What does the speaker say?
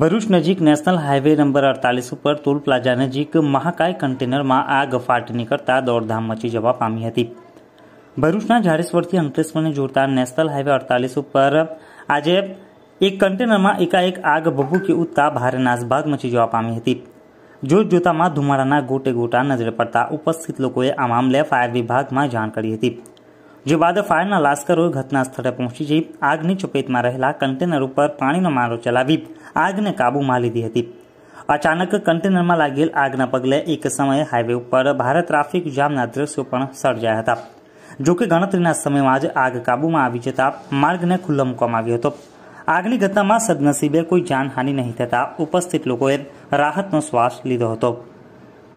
ભરૂચ નજીક national highway number અડતાલીસ ઉપર ટોલ પ્લાઝા નજીક મહાકાય કન્ટેનરમાં આગ ફાટી કરતા દોડધામ મચી જવા પામી હતી ભરૂચના ઝાડેશ્વરથી અંકલેશ્વરને જોડતા નેશનલ હાઇવે અડતાલીસ ઉપર આજે એક કન્ટેનરમાં એકાએક આગ ભભૂકી ઉઠતા ભારે નાસભાગ મચી જવા પામી હતી જોત જોતામાં ધુમાડાના ગોટે ગોટા નજરે પડતા ઉપસ્થિત લોકોએ આ મામલે ફાયર વિભાગમાં જાણ કરી હતી જે બાદ ફાયરના લાશ્કરોએ ઘટના સ્થળે પહોંચી જઈ આગની ચપેટમાં રહેલા કન્ટેનર ઉપર પાણીનો મારો ચલાવી આગને કાબૂમાં લીધી હતી અચાનક કન્ટેનરમાં લાગેલ આગના પગલે એક સમયે હાઈવે ઉપર ભારે ટ્રાફિક જામના દ્રશ્યો પણ સર્જાયા હતા જોકે ગણતરીના સમયમાં જ આગ કાબૂમાં આવી જતા માર્ગને ખુલ્લો મૂકવામાં આવ્યો હતો આગની ઘટનામાં સદનસીબે કોઈ જાનહાનિ નહીં થતાં ઉપસ્થિત લોકોએ રાહતનો શ્વાસ લીધો હતો